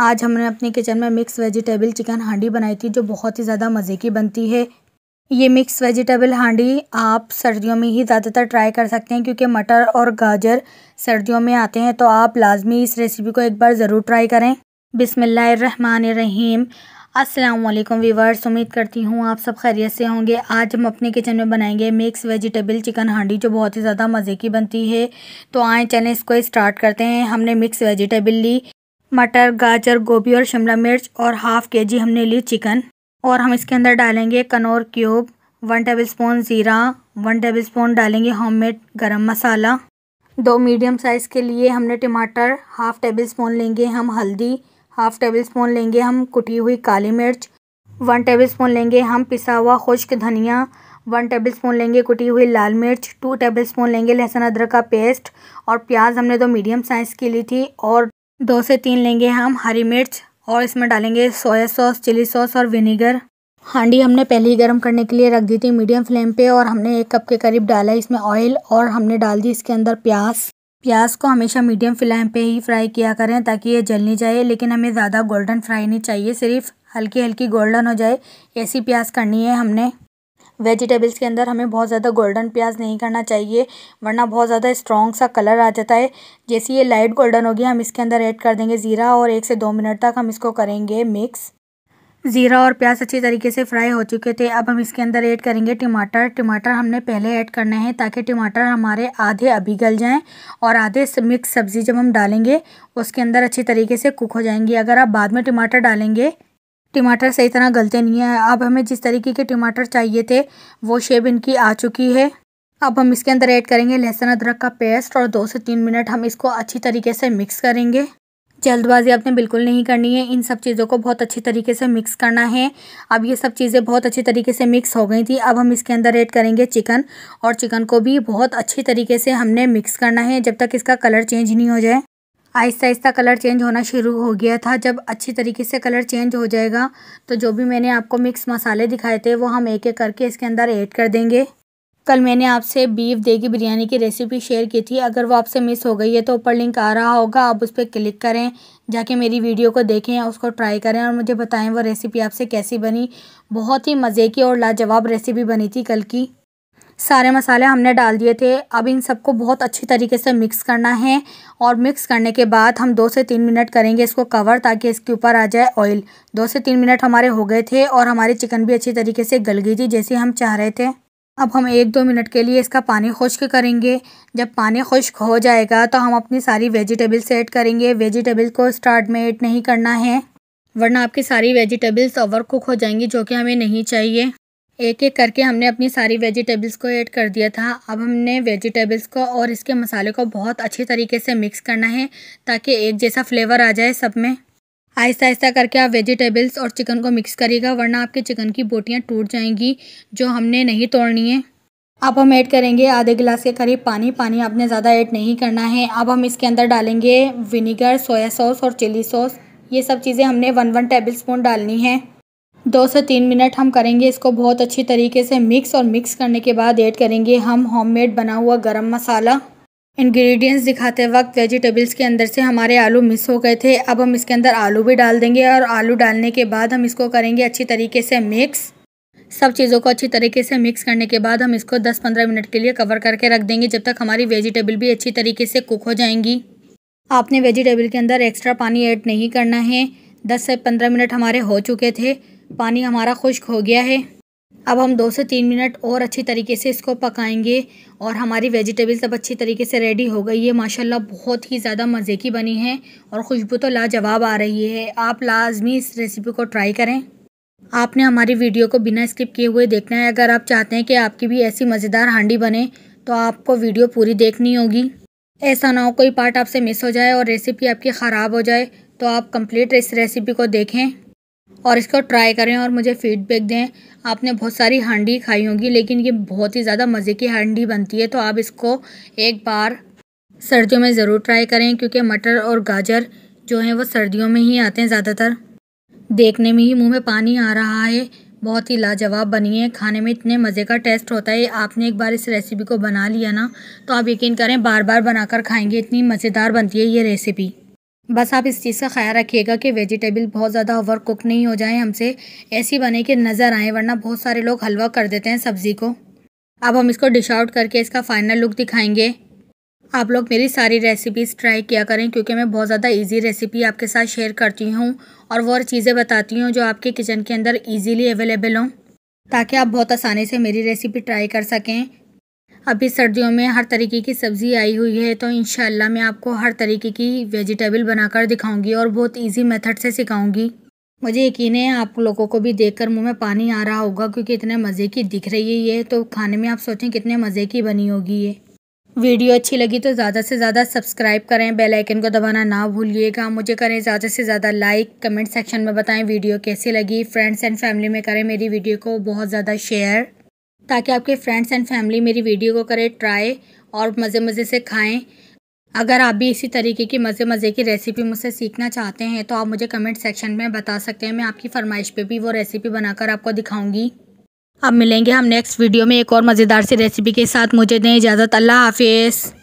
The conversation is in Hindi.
आज हमने अपने किचन में मिक्स वेजिटेबल चिकन हांडी बनाई थी जो बहुत ही ज़्यादा मज़े की बनती है ये मिक्स वेजिटेबल हांडी आप सर्दियों में ही ज़्यादातर ट्राई कर सकते हैं क्योंकि मटर और गाजर सर्दियों में आते हैं तो आप लाजमी इस रेसिपी को एक बार ज़रूर ट्राई करें बिसमीम असलम वीवर्स उम्मीद करती हूँ आप सब खैरियत से होंगे आज हम अपने किचन में बनाएंगे मिक्स वेजिटेबल चिकन हांडी जो बहुत ही ज़्यादा मज़े की बनती है तो आए चलें इसको स्टार्ट करते हैं हमने मिक्स वेजिटेबल ली मटर गाजर गोभी और शिमला मिर्च और हाफ के जी हमने ली चिकन और हम इसके अंदर डालेंगे Knorr cube one tablespoon ज़ीरा वन टेबल स्पून डालेंगे होम मेड गर्म मसाला दो मीडियम साइज़ के लिए हमने टमाटर हाफ़ टेबल स्पून लेंगे हम हल्दी हाफ़ टेबल स्पून लेंगे हम कुटी हुई काली मिर्च वन टेबल स्पून लेंगे हम पिसा हुआ खुश्क धनिया वन टेबल स्पून लेंगे कुटी हुई लाल मिर्च टू टेबल स्पून लेंगे लहसुन अदरक का पेस्ट और प्याज हमने दो मीडियम साइज़ की ली थी और दो से तीन लेंगे हम हरी मिर्च और इसमें डालेंगे सोया सॉस चिली सॉस और विनीगर हांडी हमने पहले ही गर्म करने के लिए रख दी थी मीडियम फ्लेम पे और हमने एक कप के करीब डाला इसमें ऑयल और हमने डाल दी इसके अंदर प्याज प्याज को हमेशा मीडियम फ्लेम पे ही फ्राई किया करें ताकि ये जल नहीं जाए लेकिन हमें ज़्यादा गोल्डन फ्राई नहीं चाहिए सिर्फ हल्की हल्की गोल्डन हो जाए ऐसी प्याज करनी है हमने वेजिटेबल्स के अंदर हमें बहुत ज़्यादा गोल्डन प्याज नहीं करना चाहिए वरना बहुत ज़्यादा स्ट्रॉन्ग सा कलर आ जाता है जैसे ये लाइट गोल्डन हो गया हम इसके अंदर ऐड कर देंगे ज़ीरा और एक से दो मिनट तक हम इसको करेंगे मिक्स ज़ीरा और प्याज अच्छे तरीके से फ्राई हो चुके थे अब हम इसके अंदर ऐड करेंगे टमाटर टमाटर हमने पहले ऐड करने हैं ताकि टमाटर हमारे आधे अभी गल जाएं और आधे मिक्स सब्ज़ी जब हम डालेंगे उसके अंदर अच्छी तरीके से कुक हो जाएंगी अगर आप बाद में टमाटर डालेंगे टमाटर सही तरह गलते नहीं हैं अब हमें जिस तरीके के टमाटर चाहिए थे वो शेप इनकी आ चुकी है अब हम इसके अंदर ऐड करेंगे लहसुन अदरक का पेस्ट और दो से तीन मिनट हम इसको अच्छी तरीके से मिक्स करेंगे जल्दबाजी आपने बिल्कुल नहीं करनी है इन सब चीज़ों को बहुत अच्छी तरीके से मिक्स करना है अब ये सब चीज़ें बहुत अच्छी तरीके से मिक्स हो गई थी अब हम इसके अंदर ऐड करेंगे चिकन और चिकन को भी बहुत अच्छी तरीके से हमने मिक्स करना है जब तक इसका कलर चेंज नहीं हो जाए आहिस्ता आहिस्ता कलर चेंज होना शुरू हो गया था जब अच्छी तरीके से कलर चेंज हो जाएगा तो जो भी मैंने आपको मिक्स मसाले दिखाए थे वो हम एक एक करके इसके अंदर ऐड कर देंगे कल मैंने आपसे बीफ देगी बिरयानी की रेसिपी शेयर की थी अगर वो आपसे मिस हो गई है तो ऊपर लिंक आ रहा होगा आप उस पर क्लिक करें जाके मेरी वीडियो को देखें उसको ट्राई करें और मुझे बताएं वो रेसिपी आपसे कैसी बनी बहुत ही मज़े की और लाजवाब रेसिपी बनी थी कल की सारे मसाले हमने डाल दिए थे अब इन सबको बहुत अच्छी तरीके से मिक्स करना है और मिक्स करने के बाद हम दो से तीन मिनट करेंगे इसको कवर ताकि इसके ऊपर आ जाए ऑयल दो से तीन मिनट हमारे हो गए थे और हमारी चिकन भी अच्छी तरीके से गल गई थी जैसे हम चाह रहे थे अब हम एक दो मिनट के लिए इसका पानी खुश्क करेंगे जब पानी खुश्क हो जाएगा तो हम अपनी सारी वेजिटेबल्स ऐड करेंगे वेजिटेबल को स्टार्ट में ऐड नहीं करना है वरना आपकी सारी वेजिटेबल्स ओवर कुक हो जाएंगी जो कि हमें नहीं चाहिए एक एक करके हमने अपनी सारी वेजिटेबल्स को ऐड कर दिया था अब हमने वेजिटेबल्स को और इसके मसाले को बहुत अच्छे तरीके से मिक्स करना है ताकि एक जैसा फ्लेवर आ जाए सब में आहिस्ता आहिस्ता करके आप वेजिटेबल्स और चिकन को मिक्स करिएगा वरना आपके चिकन की बोटियाँ टूट जाएंगी जो हमने नहीं तोड़नी है अब हम ऐड करेंगे आधे गिलास के करीब पानी पानी आपने ज़्यादा ऐड नहीं करना है अब हम इसके अंदर डालेंगे विनीगर सोया सॉस और चिली सॉस ये सब चीज़ें हमने वन वन टेबल स्पून डालनी है दो से तीन मिनट हम करेंगे इसको बहुत अच्छी तरीके से मिक्स और मिक्स करने के बाद ऐड करेंगे हम होममेड बना हुआ गरम मसाला इंग्रेडिएंट्स दिखाते वक्त वेजिटेबल्स के अंदर से हमारे आलू मिस हो गए थे अब हम इसके अंदर आलू भी डाल देंगे और आलू डालने के बाद हम इसको करेंगे अच्छी तरीके से मिक्स सब चीज़ों को अच्छी तरीके से मिक्स करने के बाद हम इसको 10-15 मिनट के लिए कवर करके रख देंगे जब तक हमारी वेजिटेबल भी अच्छी तरीके से कुक हो जाएंगी आपने वेजिटेबल के अंदर एक्स्ट्रा पानी ऐड नहीं करना है 10 से 15 मिनट हमारे हो चुके थे पानी हमारा खुश्क हो गया है अब हम दो से तीन मिनट और अच्छी तरीके से इसको पकाएंगे और हमारी वेजिटेबल्स अब अच्छी तरीके से रेडी हो गई है माशाल्लाह बहुत ही ज़्यादा मज़े की बनी है और खुशबू तो लाजवाब आ रही है आप लाजमी इस रेसिपी को ट्राई करें आपने हमारी वीडियो को बिना स्किप किए हुए देखना है अगर आप चाहते हैं कि आपकी भी ऐसी मज़ेदार हांडी बने तो आपको वीडियो पूरी देखनी होगी ऐसा ना हो कोई पार्ट आपसे मिस हो जाए और रेसिपी आपकी ख़राब हो जाए तो आप कंप्लीट इस रेसिपी को देखें और इसको ट्राई करें और मुझे फीडबैक दें आपने बहुत सारी हांडी खाई होंगी लेकिन ये बहुत ही ज़्यादा मज़े की हांडी बनती है तो आप इसको एक बार सर्दियों में ज़रूर ट्राई करें क्योंकि मटर और गाजर जो हैं वो सर्दियों में ही आते हैं ज़्यादातर देखने में ही मुंह में पानी आ रहा है बहुत ही लाजवाब बनी है खाने में इतने मज़े का टेस्ट होता है आपने एक बार इस रेसिपी को बना लिया ना तो आप यकीन करें बार बार बनाकर खाएंगे इतनी मज़ेदार बनती है ये रेसिपी बस आप इस चीज़ का ख्याल रखिएगा कि वेजिटेबल बहुत ज़्यादा ओवर कुक नहीं हो जाए हमसे ऐसी बने कि नज़र आए वरना बहुत सारे लोग हलवा कर देते हैं सब्ज़ी को अब हम इसको डिश आउट करके इसका फाइनल लुक दिखाएंगे आप लोग मेरी सारी रेसिपीज़ ट्राई किया करें क्योंकि मैं बहुत ज़्यादा इजी रेसिपी आपके साथ शेयर करती हूँ और वो चीज़ें बताती हूँ जो आपके किचन के अंदर इजीली अवेलेबल हों ताकि आप बहुत आसानी से मेरी रेसिपी ट्राई कर सकें अभी सर्दियों में हर तरीके की सब्ज़ी आई हुई है तो इन मैं आपको हर तरीके की वेजिटेबल बनाकर दिखाऊंगी और बहुत इजी मेथड से सिखाऊंगी मुझे यकीन है आप लोगों को भी देखकर मुंह में पानी आ रहा होगा क्योंकि इतने मज़े की दिख रही है ये तो खाने में आप सोचें कितने मज़े की बनी होगी ये वीडियो अच्छी लगी तो ज़्यादा से ज़्यादा सब्सक्राइब करें बेलाइकन को दबाना ना भूलिएगा मुझे करें ज़्यादा से ज़्यादा लाइक कमेंट सेक्शन में बताएँ वीडियो कैसी लगी फ्रेंड्स एंड फैमिली में करें मेरी वीडियो को बहुत ज़्यादा शेयर ताकि आपके फ्रेंड्स एंड फैमिली मेरी वीडियो को करें ट्राई और मज़े मज़े से खाएं अगर आप भी इसी तरीके की मज़े मज़े की रेसिपी मुझसे सीखना चाहते हैं तो आप मुझे कमेंट सेक्शन में बता सकते हैं मैं आपकी फरमाइश पे भी वो रेसिपी बनाकर आपको दिखाऊंगी अब मिलेंगे हम नेक्स्ट वीडियो में एक और मज़ेदार सी रेसिपी के साथ मुझे दें इजाज़त अल्लाह हाफिज़